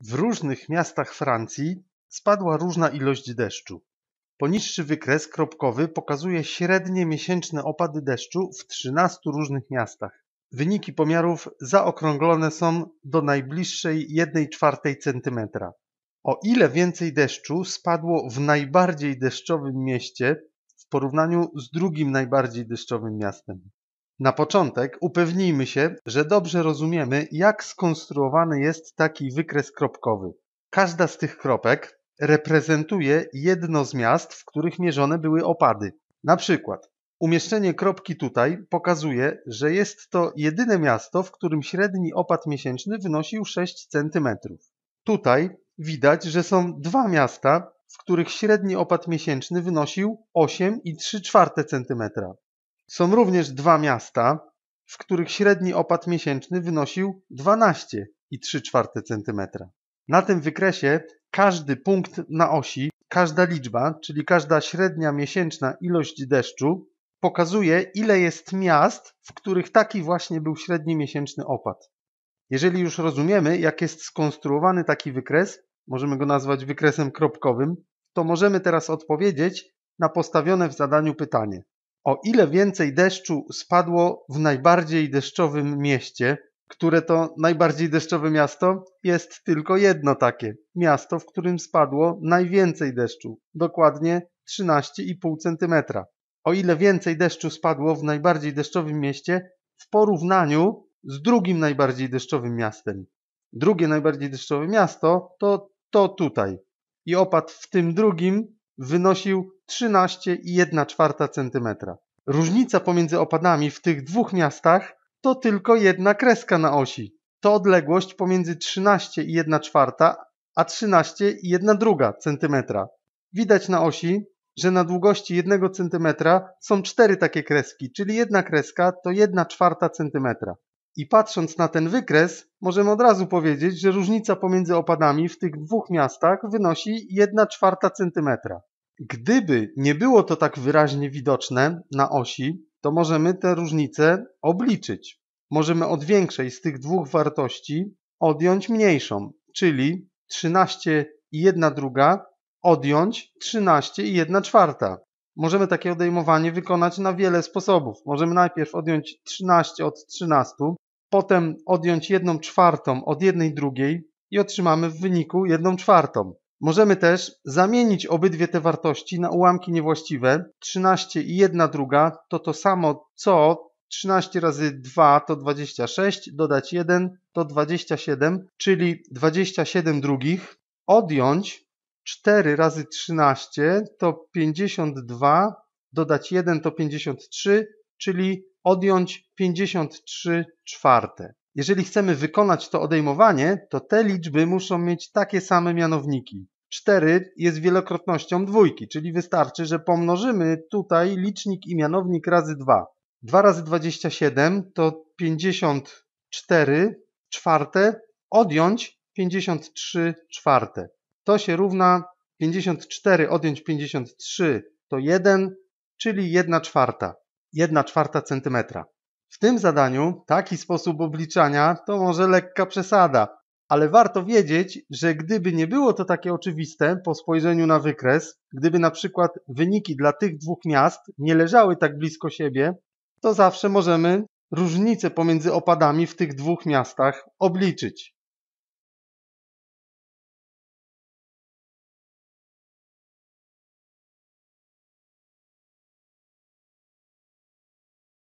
W różnych miastach Francji spadła różna ilość deszczu. Poniższy wykres kropkowy pokazuje średnie miesięczne opady deszczu w 13 różnych miastach. Wyniki pomiarów zaokrąglone są do najbliższej 1,4 czwartej centymetra. O ile więcej deszczu spadło w najbardziej deszczowym mieście w porównaniu z drugim najbardziej deszczowym miastem? Na początek upewnijmy się, że dobrze rozumiemy, jak skonstruowany jest taki wykres kropkowy. Każda z tych kropek reprezentuje jedno z miast, w których mierzone były opady. Na przykład umieszczenie kropki tutaj pokazuje, że jest to jedyne miasto, w którym średni opad miesięczny wynosił 6 cm. Tutaj widać, że są dwa miasta, w których średni opad miesięczny wynosił 8,3 cm. Są również dwa miasta, w których średni opad miesięczny wynosił 12,3 cm. Na tym wykresie każdy punkt na osi, każda liczba, czyli każda średnia miesięczna ilość deszczu, pokazuje ile jest miast, w których taki właśnie był średni miesięczny opad. Jeżeli już rozumiemy, jak jest skonstruowany taki wykres, możemy go nazwać wykresem kropkowym, to możemy teraz odpowiedzieć na postawione w zadaniu pytanie o ile więcej deszczu spadło w najbardziej deszczowym mieście, które to najbardziej deszczowe miasto? Jest tylko jedno takie. Miasto, w którym spadło najwięcej deszczu, dokładnie 13,5 cm. O ile więcej deszczu spadło w najbardziej deszczowym mieście w porównaniu z drugim najbardziej deszczowym miastem. Drugie najbardziej deszczowe miasto to to tutaj. I opad w tym drugim wynosił 13,14 cm. Różnica pomiędzy opadami w tych dwóch miastach to tylko jedna kreska na osi. To odległość pomiędzy 13,14 a 13,12 cm. Widać na osi, że na długości 1 cm są cztery takie kreski, czyli jedna kreska to 1 cm. centymetra. I patrząc na ten wykres, możemy od razu powiedzieć, że różnica pomiędzy opadami w tych dwóch miastach wynosi 1 czwarta centymetra. Gdyby nie było to tak wyraźnie widoczne na osi, to możemy tę różnicę obliczyć. Możemy od większej z tych dwóch wartości odjąć mniejszą, czyli 13 i 1 druga odjąć 13 i 1 czwarta. Możemy takie odejmowanie wykonać na wiele sposobów. Możemy najpierw odjąć 13 od 13, potem odjąć jedną czwartą od jednej drugiej i otrzymamy w wyniku jedną czwartą. Możemy też zamienić obydwie te wartości na ułamki niewłaściwe. 13 i 1 druga to to samo co 13 razy 2 to 26, dodać 1 to 27, czyli 27 drugich. Odjąć 4 razy 13 to 52, dodać 1 to 53, czyli odjąć 53 czwarte. Jeżeli chcemy wykonać to odejmowanie, to te liczby muszą mieć takie same mianowniki. 4 jest wielokrotnością dwójki, czyli wystarczy, że pomnożymy tutaj licznik i mianownik razy 2. 2 razy 27 to 54 czwarte odjąć 53 czwarte. To się równa 54 odjąć 53 to 1, czyli 1 czwarta. 1 czwarta centymetra. W tym zadaniu taki sposób obliczania to może lekka przesada, ale warto wiedzieć, że gdyby nie było to takie oczywiste po spojrzeniu na wykres, gdyby na przykład wyniki dla tych dwóch miast nie leżały tak blisko siebie, to zawsze możemy różnicę pomiędzy opadami w tych dwóch miastach obliczyć.